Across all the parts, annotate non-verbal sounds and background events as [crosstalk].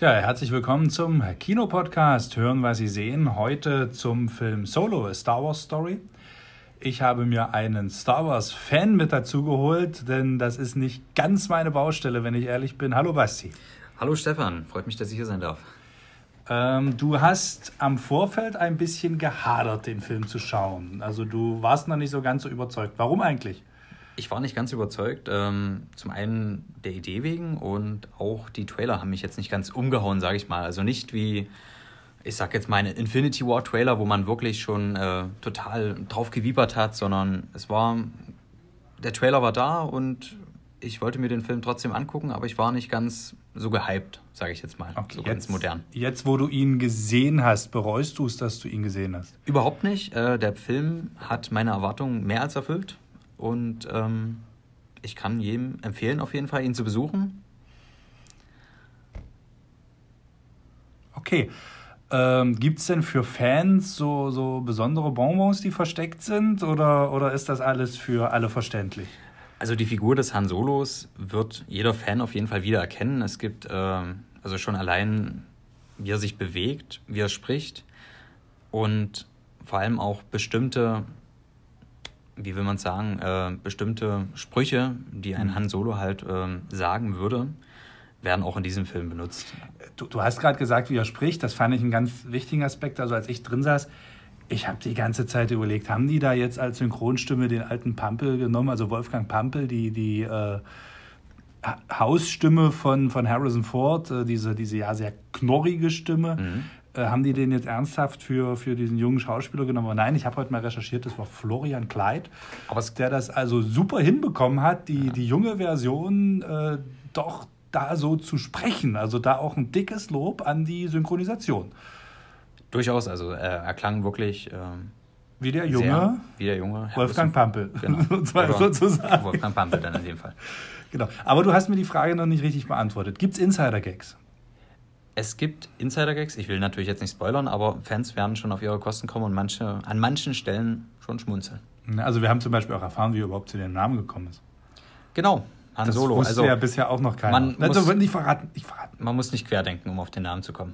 Tja, herzlich willkommen zum Kinopodcast Hören, was Sie sehen. Heute zum Film Solo, A Star Wars Story. Ich habe mir einen Star Wars Fan mit dazu geholt, denn das ist nicht ganz meine Baustelle, wenn ich ehrlich bin. Hallo Basti. Hallo Stefan, freut mich, dass ich hier sein darf. Ähm, du hast am Vorfeld ein bisschen gehadert, den Film zu schauen. Also du warst noch nicht so ganz so überzeugt. Warum eigentlich? ich war nicht ganz überzeugt. Ähm, zum einen der Idee wegen und auch die Trailer haben mich jetzt nicht ganz umgehauen, sage ich mal. Also nicht wie, ich sag jetzt mal, Infinity War Trailer, wo man wirklich schon äh, total drauf gewiebert hat, sondern es war, der Trailer war da und ich wollte mir den Film trotzdem angucken, aber ich war nicht ganz so gehypt, sage ich jetzt mal. Okay, so ganz modern. Jetzt, wo du ihn gesehen hast, bereust du es, dass du ihn gesehen hast? Überhaupt nicht. Äh, der Film hat meine Erwartungen mehr als erfüllt. Und ähm, ich kann jedem empfehlen, auf jeden Fall ihn zu besuchen. Okay. Ähm, Gibt es denn für Fans so, so besondere Bonbons, die versteckt sind? Oder, oder ist das alles für alle verständlich? Also die Figur des Han Solos wird jeder Fan auf jeden Fall wiedererkennen. Es gibt äh, also schon allein, wie er sich bewegt, wie er spricht und vor allem auch bestimmte wie will man sagen, äh, bestimmte Sprüche, die ein mhm. Han Solo halt äh, sagen würde, werden auch in diesem Film benutzt. Du, du hast gerade gesagt, wie er spricht. Das fand ich einen ganz wichtigen Aspekt. Also als ich drin saß, ich habe die ganze Zeit überlegt, haben die da jetzt als Synchronstimme den alten Pampel genommen, also Wolfgang Pampel, die, die äh, Hausstimme von, von Harrison Ford, äh, diese, diese ja sehr knorrige Stimme. Mhm äh, haben die den jetzt ernsthaft für, für diesen jungen Schauspieler genommen? nein, ich habe heute mal recherchiert, das war Florian Kleid, Aber der das also super hinbekommen hat, die, ja. die junge Version äh, doch da so zu sprechen. Also da auch ein dickes Lob an die Synchronisation. Durchaus, also äh, klang wirklich. Ähm wie der Junge. Sehr, wie der Junge. Wolfgang Pampel. Genau. [laughs] sozusagen. Wolfgang Pampel dann in dem Fall. Genau. Aber du hast mir die Frage noch nicht richtig beantwortet. Gibt es Insider-Gags? Es gibt Insider-Gags, ich will natürlich jetzt nicht spoilern, aber Fans werden schon auf ihre Kosten kommen und manche, an manchen Stellen schon schmunzeln. Ne, also wir haben zum Beispiel auch erfahren, wie er überhaupt zu dem Namen gekommen ist. Genau, Han das Solo. Wusste also ja bisher auch noch keiner. Man also muss, nicht verraten, nicht verraten. Man muss nicht querdenken, um auf den Namen zu kommen.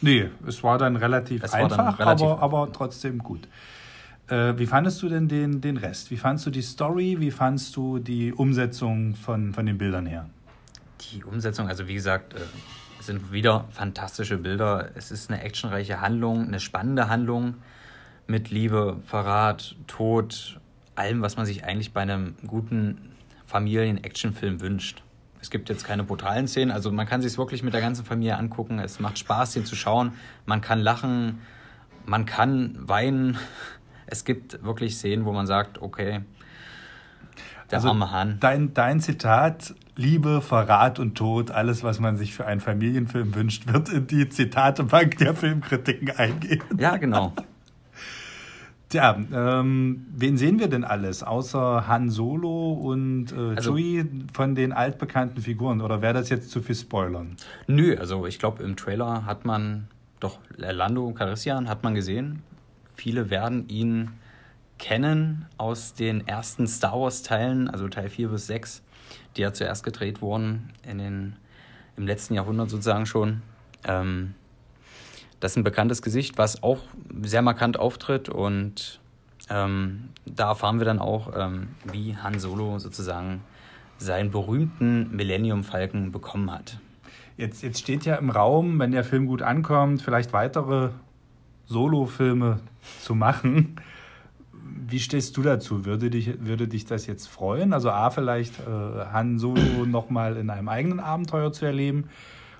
Nee, es war dann relativ es einfach, dann relativ aber, aber, trotzdem gut. Äh, wie fandest du denn den, den Rest? Wie fandest du die Story? Wie fandest du die Umsetzung von, von den Bildern her? Die Umsetzung, also wie gesagt, äh, es sind wieder fantastische Bilder. Es ist eine actionreiche Handlung, eine spannende Handlung mit Liebe, Verrat, Tod, allem, was man sich eigentlich bei einem guten Familien-Actionfilm wünscht. Es gibt jetzt keine brutalen Szenen, also man kann sich es wirklich mit der ganzen Familie angucken. Es macht Spaß, den zu schauen. Man kann lachen, man kann weinen. Es gibt wirklich Szenen, wo man sagt, okay, der also arme Hahn. Dein, dein Zitat Liebe, Verrat und Tod, alles, was man sich für einen Familienfilm wünscht, wird in die Zitatebank der Filmkritiken eingehen. Ja, genau. Tja, ähm, wen sehen wir denn alles, außer Han Solo und äh, also, Chewie von den altbekannten Figuren? Oder wäre das jetzt zu viel Spoilern? Nö, also ich glaube, im Trailer hat man doch Lando Carissian hat man gesehen. Viele werden ihn kennen aus den ersten Star Wars Teilen, also Teil 4 bis 6 die ja zuerst gedreht wurden, in den, im letzten Jahrhundert sozusagen schon. Ähm, das ist ein bekanntes Gesicht, was auch sehr markant auftritt und ähm, da erfahren wir dann auch, ähm, wie Han Solo sozusagen seinen berühmten Millennium Falken bekommen hat. Jetzt, jetzt steht ja im Raum, wenn der Film gut ankommt, vielleicht weitere Solo-Filme zu machen. Wie stehst du dazu? Würde dich, würde dich das jetzt freuen? Also A, vielleicht äh, Han Solo [clears throat] nochmal in einem eigenen Abenteuer zu erleben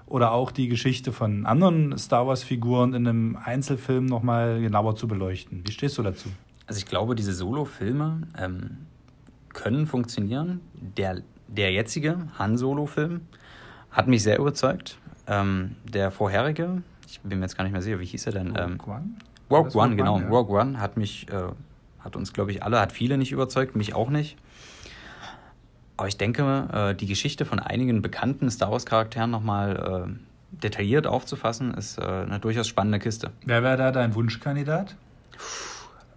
oder auch die Geschichte von anderen Star Wars-Figuren in einem Einzelfilm nochmal genauer zu beleuchten. Wie stehst du dazu? Also ich glaube, diese Solo-Filme ähm, können funktionieren. Der, der jetzige Han Solo-Film hat mich sehr überzeugt. Ähm, der vorherige, ich bin mir jetzt gar nicht mehr sicher, wie hieß er denn? Rogue ähm, One? Rogue One, genau. One, ja. Rogue One hat mich äh, hat uns, glaube ich, alle, hat viele nicht überzeugt, mich auch nicht. Aber ich denke, äh, die Geschichte von einigen bekannten Star Wars-Charakteren nochmal äh, detailliert aufzufassen, ist äh, eine durchaus spannende Kiste. Wer wäre da dein Wunschkandidat?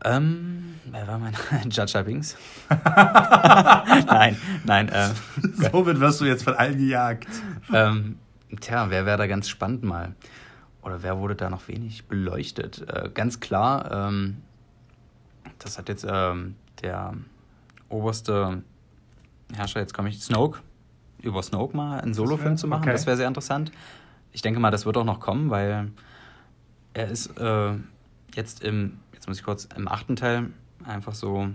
Ähm, wer war mein [laughs] Jaja Binks? [laughs] nein, nein. Äh, wird [laughs] wirst du jetzt von allen gejagt. Ähm, tja, wer wäre da ganz spannend mal? Oder wer wurde da noch wenig beleuchtet? Äh, ganz klar, ähm, das hat jetzt ähm, der oberste Herrscher, jetzt komme ich, Snoke, über Snoke mal einen Solo-Film zu machen, okay. das wäre sehr interessant. Ich denke mal, das wird auch noch kommen, weil er ist äh, jetzt im, jetzt muss ich kurz, im achten Teil einfach so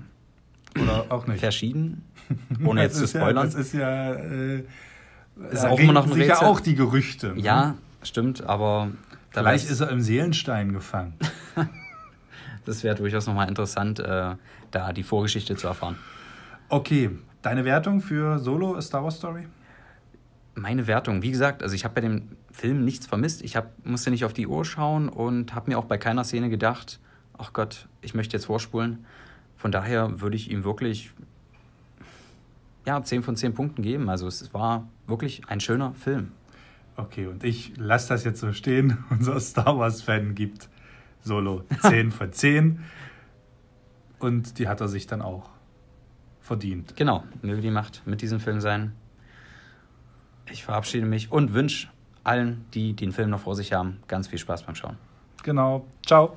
oder auch nicht. verschieden, [laughs] ohne jetzt zu spoilern. Ja, das ist ja, äh, ist auch immer noch ein Rätsel. auch die Gerüchte. Ja, ne? stimmt, aber Vielleicht ist er im Seelenstein gefangen. [laughs] das wäre durchaus nochmal interessant, äh, da die Vorgeschichte zu erfahren. Okay, deine Wertung für Solo A Star Wars Story? Meine Wertung, wie gesagt, also ich habe bei dem Film nichts vermisst. Ich hab, musste nicht auf die Uhr schauen und habe mir auch bei keiner Szene gedacht, ach Gott, ich möchte jetzt vorspulen. Von daher würde ich ihm wirklich ja, 10 von 10 Punkten geben. Also es war wirklich ein schöner Film. Okay, und ich lasse das jetzt so stehen, [laughs] unser Star Wars-Fan gibt Solo 10 von 10. Und die hat er sich dann auch verdient. Genau, möge die Macht mit diesem Film sein. Ich verabschiede mich und wünsche allen, die den Film noch vor sich haben, ganz viel Spaß beim Schauen. Genau, ciao.